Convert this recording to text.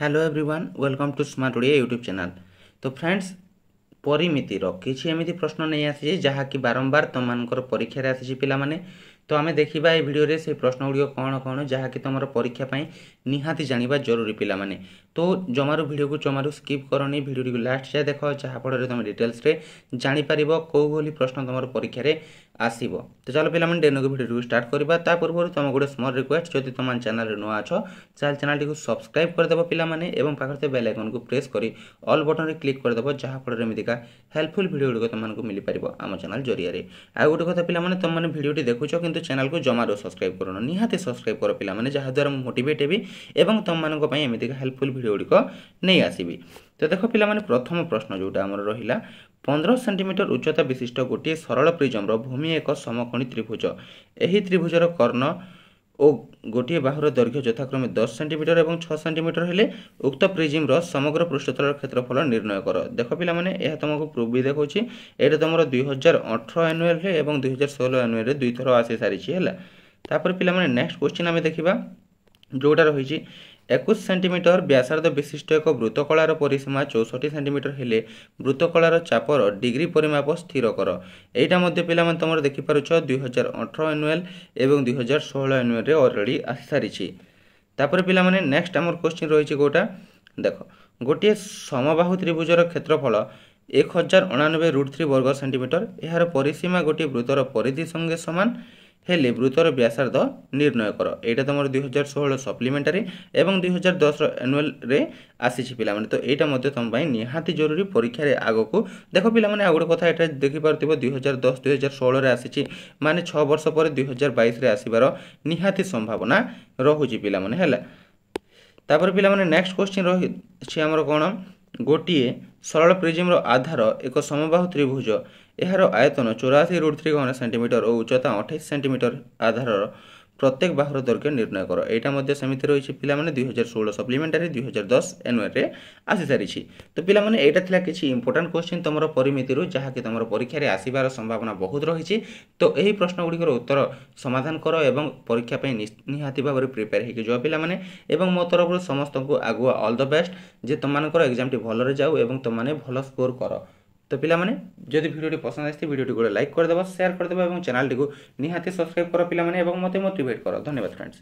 hello everyone welcome to smart Odia YouTube channel ତ friends ପରିମିତିର କିଛି ଏମିତି ପ୍ରଶ୍ନ ନେଇ ଆସିଛି ଯାହାକି ବାରମ୍ବାର ତୁମମାନଙ୍କର ପରୀକ୍ଷାରେ ଆସିଛି ପିଲାମାନେ ତ ଆମେ ଦେଖିବା ଏ ଭିଡ଼ିଓରେ ସେ ପ୍ରଶ୍ନଗୁଡ଼ିକ କ'ଣ କ'ଣ ଯାହାକି ତୁମର ପରୀକ୍ଷା ପାଇଁ ନିହାତି ଜାଣିବା ଜରୁରୀ ପିଲାମାନେ ତ ଜମାରୁ ଭିଡ଼ିଓକୁ ଜମାରୁ ସ୍କିପ୍ କରନି ଭିଡ଼ିଓଟିକୁ ଲାଷ୍ଟ ଯାଏ ଦେଖ ଯାହାଫଳରେ ତୁମେ ଡିଟେଲ୍ସରେ ଜାଣିପାରିବ କେଉଁଭଳି ପ୍ରଶ୍ନ ତୁମର ପରୀକ୍ଷାରେ ଆସିବ ତ ଚାଲ ପିଲାମାନେ ଡେନକୁ ଭିଡ଼ିଓଟିକୁ ଷ୍ଟାର୍ଟ କରିବା ତା ପୂର୍ବରୁ ତୁମ ଗୋଟେ ସ୍ମଲ୍ ରିକ୍ୱେଷ୍ଟ ଯଦି ତୁମ ଚ୍ୟାନେଲରେ ନୂଆ ଅଛ ଚାଲ ଚ୍ୟାନେଲଟିକୁ ସବସ୍କ୍ରାଇବ୍ କରିଦେବ ପିଲାମାନେ ଏବଂ ପାଖରେ ଥିବା ବେଲ୍ ଆଇକନ୍କୁ ପ୍ରେସ୍ କରି ଅଲ୍ ବଟନ୍ରେ କ୍ଲିକ୍ କରିଦେବ ଯାହାଫଳରେ ଏମିତିକା ହେଲ୍ପଫୁଲ୍ ଭିଡ଼ିଓ ଗୁଡ଼ିକ ତୁମମାନଙ୍କୁ ମିଳିପାରିବ ଆମ ଚ୍ୟାନେଲ୍ ଜରିଆରେ ଆଉ ଗୋଟେ କଥା ପିଲାମାନେ ତୁମମାନେ ଭିଡ଼ିଓଟି ଦେଖୁଛ କିନ୍ତୁ କିନ୍ତୁ ଚ୍ୟାନେଲ୍କୁ ଜମାରୁ ସବସ୍କ୍ରାଇବ୍ କରୁନ ନିହାତି ସବସ୍କ୍ରାଇବ୍ କର ପିଲାମାନେ ଯାହାଦ୍ୱାରା ମୁଁ ମୋଟିଭେଟ୍ ହେବି ଏବଂ ତୁମମାନଙ୍କ ପାଇଁ ଏମିତିକା ହେଲ୍ପଫୁଲ୍ ଭିଡ଼ିଓ ଗୁଡ଼ିକ ନେଇ ଆସିବି ତ ଦେଖ ପିଲାମାନେ ପ୍ରଥମ ପ୍ରଶ୍ନ ଯେଉଁଟା ଆମର ରହିଲା ପନ୍ଦର ସେଣ୍ଟିମିଟର ଉଚ୍ଚତା ବିଶିଷ୍ଟ ଗୋଟିଏ ସରଳ ପ୍ରିଜମ୍ର ଭୂମି ଏକ ସମକୋଣୀ ତ୍ରିଭୁଜ ଏହି ତ୍ରିଭୁଜର କର୍ଣ୍ଣ ଓ ଗୋଟିଏ ବାହୁର ଦୈର୍ଘ୍ୟ ଯଥାକ୍ରମେ ଦଶ ସେଣ୍ଟିମିଟର ଏବଂ ଛଅ ସେଣ୍ଟିମିଟର ହେଲେ ଉକ୍ତ ପ୍ରିଜିମ୍ର ସମଗ୍ର ପୃଷ୍ଠତଳର କ୍ଷେତ୍ରଫଳ ନିର୍ଣ୍ଣୟ କର ଦେଖ ପିଲାମାନେ ଏହା ତୁମକୁ ପ୍ରୁଫ୍ ବି ଦେଖାଉଛି ଏଇଟା ତୁମର ଦୁଇ ହଜାର ଅଠର ଆନୁଆଲ୍ରେ ଏବଂ ଦୁଇ ହଜାର ଷୋହଳ ଆନୁଆଲ୍ରେ ଦୁଇଥର ଆସି ସାରିଛି ହେଲା ତାପରେ ପିଲାମାନେ ନେକ୍ସଟ କ୍ୱେଶ୍ଚିନ୍ ଆମେ ଦେଖିବା ଯେଉଁଟା ରହିଛି একুশ সেন্টিমিটর ব্যাসার্ধ বিশিষ্ট এক বৃতকলার পরিসীমা চৌষঠি সেন্টিমিটর হলে বৃতকলার চাপর ডিগ্রি পরিমাপ স্থির কর এইটা মধ্যে পিলামানে তোমার দেখিপারুছ দুই হাজার অঠর আনুয়াল এবং দুই হাজার ষোহল আনুয়ালে অলরেডি আসিসারিছি তাপরে পিলা মানে নেক্সট আমার কোশ্চিন রয়েছে কোটা দেখ গোটিয়ে সমবাহু ত্রিভুজর ক্ষেত্রফল এক হাজার ଅଣାନବେ রুট থ্রি বর্গ ସେଣ୍ଟିମିଟର এর পরিসীমা গোটি বৃতর পরিধি সঙ্গে সমান ହେଲେ ବୃତ୍ତର ବ୍ୟାସାର୍ଦ୍ଧ ନିର୍ଣ୍ଣୟ କର ଏଇଟା ତୁମର ଦୁଇ ହଜାର ଷୋହଳ ସପ୍ଲିମେଣ୍ଟାରୀ ଏବଂ ଦୁଇ ହଜାର ଦଶର ଆନୁଆଲରେ ଆସିଛି ପିଲାମାନେ ତ ଏଇଟା ମଧ୍ୟ ତୁମ ପାଇଁ ନିହାତି ଜରୁରୀ ପରୀକ୍ଷାରେ ଆଗକୁ ଦେଖ ପିଲାମାନେ ଆଉ ଗୋଟେ କଥା ଏଇଟା ଦେଖିପାରୁଥିବ ଦୁଇ ହଜାର ଦଶ ଦୁଇ ହଜାର ଷୋହଳରେ ଆସିଛି ମାନେ ଛଅ ବର୍ଷ ପରେ ଦୁଇ ହଜାର ବାଇଶରେ ଆସିବାର ନିହାତି ସମ୍ଭାବନା ରହୁଛି ପିଲାମାନେ ହେଲା ତାପରେ ପିଲାମାନେ ନେକ୍ସଟ କ୍ୱେଶ୍ଚିନ୍ ରହିଛି ଆମର କ'ଣ ଗୋଟିଏ ସରଳ ପ୍ରିଜିମ୍ର ଆଧାର ଏକ ସମବାହୁ ତ୍ରିଭୁଜ ଏହାର ଆୟତନ ଚଉରାଅଶୀ ରୁଟ୍ ଥ୍ରୀ ଘନ ସେଣ୍ଟିମିଟର ଓ ଉଚ୍ଚତା ଅଠେଇଶ ସେଣ୍ଟିମିଟର ଆଧାରର ପ୍ରତ୍ୟେକ ବାହୁର ଦୈର୍ଘ୍ୟ ନିର୍ଣ୍ଣୟ କର ଏଇଟା ମଧ୍ୟ ସେମିତି ରହିଛି ପିଲାମାନେ ଦୁଇହଜାର ଷୋହଳ ସପ୍ଲିମେଣ୍ଟାରୀ ଦୁଇହଜାର ଦଶ ଆନୁଆଲରେ ଆସିସାରିଛି ତ ପିଲାମାନେ ଏଇଟା ଥିଲା କିଛି ଇମ୍ପୋର୍ଟାଣ୍ଟ କ୍ୱେଶ୍ଚିନ୍ ତୁମର ପରିମିତିରୁ ଯାହାକି ତୁମର ପରୀକ୍ଷାରେ ଆସିବାର ସମ୍ଭାବନା ବହୁତ ରହିଛି ତ ଏହି ପ୍ରଶ୍ନଗୁଡ଼ିକର ଉତ୍ତର ସମାଧାନ କର ଏବଂ ପରୀକ୍ଷା ପାଇଁ ନିହାତି ଭାବରେ ପ୍ରିପେୟାର ହେଇକି ଯାଅ ପିଲାମାନେ ଏବଂ ମୋ ତରଫରୁ ସମସ୍ତଙ୍କୁ ଆଗୁଆ ଅଲ୍ ଦ ବେଷ୍ଟ ଯେ ତୁମମାନଙ୍କର ଏକ୍ଜାମ୍ଟି ଭଲରେ ଯାଉ ଏବଂ ତୁମମାନେ ଭଲ ସ୍କୋର କର তো পিলামানে যদি ভিডিওটি পছন্দ আসছে ভিডিওটি গোটে লাইক করে দেব শেয়ার করে দেব এবং চ্যানেলটিকে নিহাতি সবসক্রাইব কর পিলামানে এবং মতে মোটিভেট কর ধন্যবাদ ফ্রেন্ডস